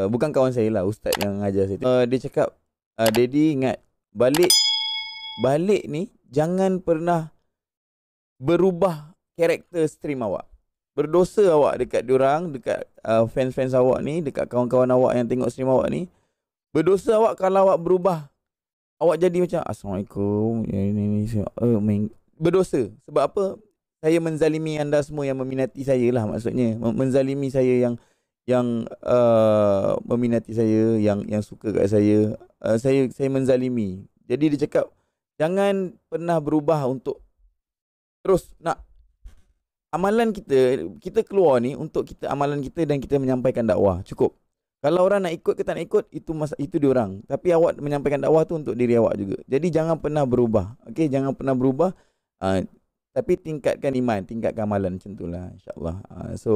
uh, bukan kawan saya lah ustaz yang ngajar saya. Uh, dia cakap uh, daddy ingat balik balik ni jangan pernah berubah karakter stream awak. Berdosa awak dekat diorang, dekat uh, fans-fans awak ni, dekat kawan-kawan awak yang tengok stream awak ni. Berdosa awak kalau awak berubah. Awak jadi macam assalamualaikum ya ini oh ni berdosa sebab apa? Saya menzalimi anda semua yang meminati saya lah maksudnya. Menzalimi saya yang yang uh, meminati saya yang yang suka kat saya uh, saya saya menzalimi jadi dia cakap jangan pernah berubah untuk terus nak amalan kita kita keluar ni untuk kita amalan kita dan kita menyampaikan dakwah cukup kalau orang nak ikut ke tak nak ikut itu masa itu dia orang tapi awak menyampaikan dakwah tu untuk diri awak juga jadi jangan pernah berubah okey jangan pernah berubah uh, tapi tingkatkan iman tingkatkan amalan macam itulah insyaallah uh, so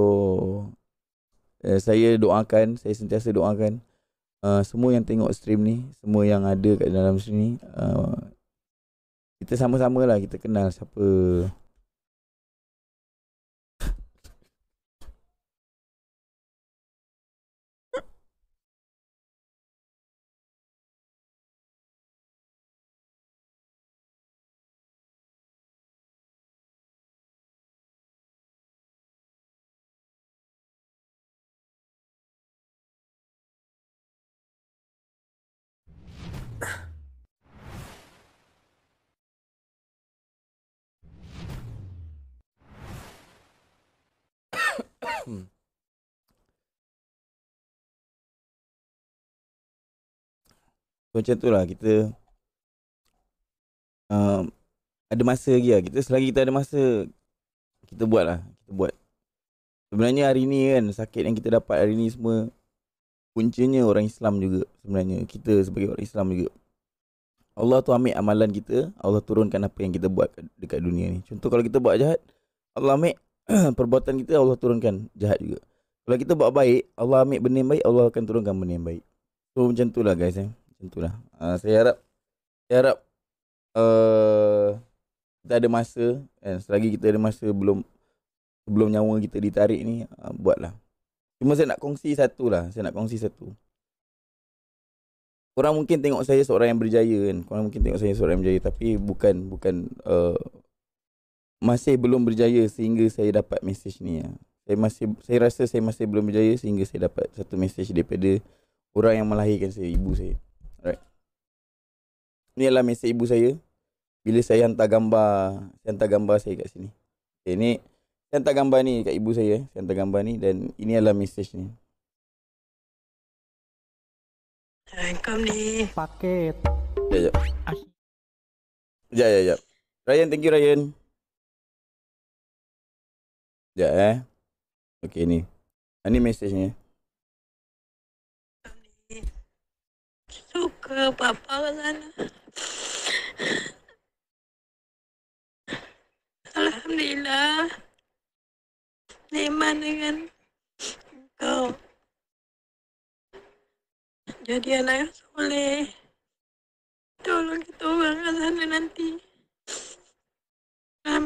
Eh, saya doakan, saya sentiasa doakan uh, semua yang tengok stream ni, semua yang ada kat dalam sini uh, eh, kita sama-samalah kita kenal siapa So, hmm. macam tu lah kita uh, ada masa lagi lah. Kita selagi kita ada masa kita buat lah. Kita buat. Sebenarnya hari ni kan sakit yang kita dapat hari ni semua puncanya orang Islam juga sebenarnya. Kita sebagai orang Islam juga. Allah tu ambil amalan kita. Allah turunkan apa yang kita buat dekat dunia ni. Contoh kalau kita buat jahat. Allah ambil perbuatan kita Allah turunkan jahat juga. Kalau kita buat baik, Allah ambil benda yang baik, Allah akan turunkan benda yang baik. So macam itulah guys eh. Macam itulah. Uh, ah, saya harap saya harap uh, kita ada masa kan selagi kita ada masa belum sebelum nyawa kita ditarik ni uh, buatlah. Cuma saya nak kongsi satu lah, saya nak kongsi satu. Korang mungkin tengok saya seorang yang berjaya kan. Korang mungkin tengok saya seorang yang berjaya tapi bukan bukan uh, masih belum berjaya sehingga saya dapat mesej ni. Ya. Saya masih saya rasa saya masih belum berjaya sehingga saya dapat satu mesej daripada orang yang melahirkan saya, ibu saya. Alright. Ni adalah mesej ibu saya. Bila saya hantar gambar, saya hantar gambar saya kat sini. Okay, eh, ini saya hantar gambar ni kat ibu saya. Eh. Saya hantar gambar ni dan ini adalah mesej ni. Eh, Assalamualaikum ni. Paket. Ya, ya. Ya, ya, ya. Ryan, thank you Ryan. Ya, eh. Okay ni. Ini ah, message ni. Eh. Suka papa ke sana. Alhamdulillah. Neman dengan kau. Jadi anak soleh. Tolong kita orang ke sana nanti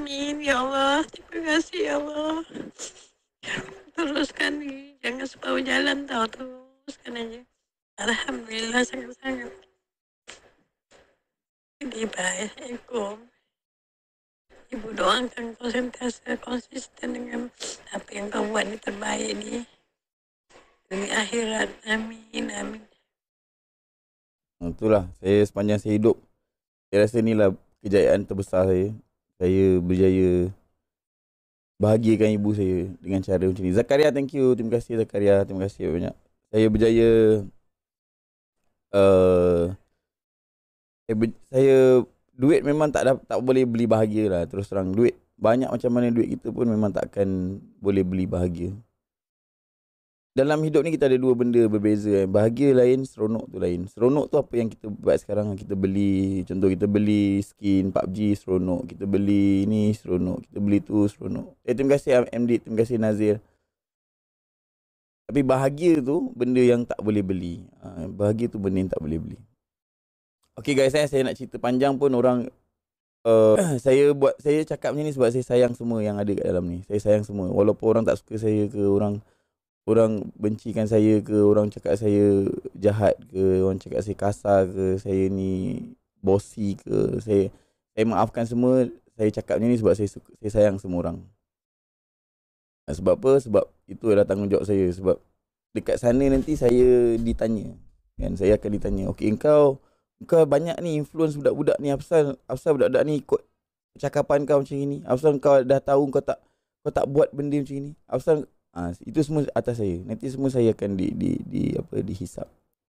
amin ya Allah. Terima kasih ya Allah. Teruskan nih, jangan suka jalan tahu teruskan aja. Alhamdulillah sangat sangat. Jadi baik, Ibu doang kan konsentrasi konsisten dengan apa yang kamu buat ini terbaik ni. dunia akhirat. Amin, amin. Ha, itulah, saya sepanjang saya hidup, saya rasa inilah kejayaan terbesar saya saya berjaya bahagiakan ibu saya dengan cara macam ni. Zakaria, thank you. Terima kasih Zakaria. Terima kasih banyak. Saya berjaya uh, saya, ber, saya duit memang tak dapat tak boleh beli bahagia lah terus terang duit banyak macam mana duit kita pun memang takkan boleh beli bahagia dalam hidup ni kita ada dua benda berbeza kan. Bahagia lain, seronok tu lain. Seronok tu apa yang kita buat sekarang kita beli. Contoh kita beli skin PUBG seronok. Kita beli ni seronok. Kita beli tu seronok. Eh terima kasih MD. Terima kasih Nazir. Tapi bahagia tu benda yang tak boleh beli. Ha, bahagia tu benda yang tak boleh beli. Okay guys saya, eh, saya nak cerita panjang pun orang Uh, saya buat saya cakap macam ni sebab saya sayang semua yang ada kat dalam ni. Saya sayang semua. Walaupun orang tak suka saya ke orang orang bencikan saya ke orang cakap saya jahat ke orang cakap saya kasar ke saya ni bosi ke saya saya maafkan semua saya cakap ni sebab saya suka, saya sayang semua orang sebab apa sebab itu adalah tanggungjawab saya sebab dekat sana nanti saya ditanya kan saya akan ditanya okey engkau engkau banyak ni influence budak-budak ni apsal apsal budak-budak ni ikut percakapan kau macam ni apsal kau dah tahu kau tak kau tak buat benda macam ni apsal Ha, itu semua atas saya. Nanti semua saya akan di di di apa dihisap.